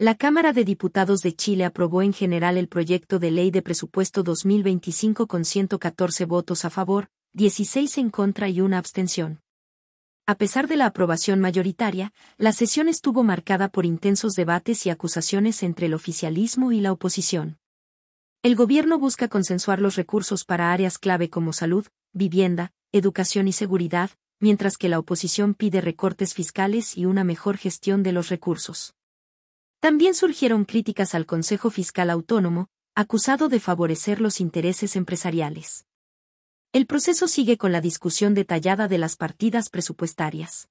La Cámara de Diputados de Chile aprobó en general el proyecto de ley de presupuesto 2025 con 114 votos a favor, 16 en contra y una abstención. A pesar de la aprobación mayoritaria, la sesión estuvo marcada por intensos debates y acusaciones entre el oficialismo y la oposición. El gobierno busca consensuar los recursos para áreas clave como salud, vivienda, educación y seguridad, mientras que la oposición pide recortes fiscales y una mejor gestión de los recursos. También surgieron críticas al Consejo Fiscal Autónomo, acusado de favorecer los intereses empresariales. El proceso sigue con la discusión detallada de las partidas presupuestarias.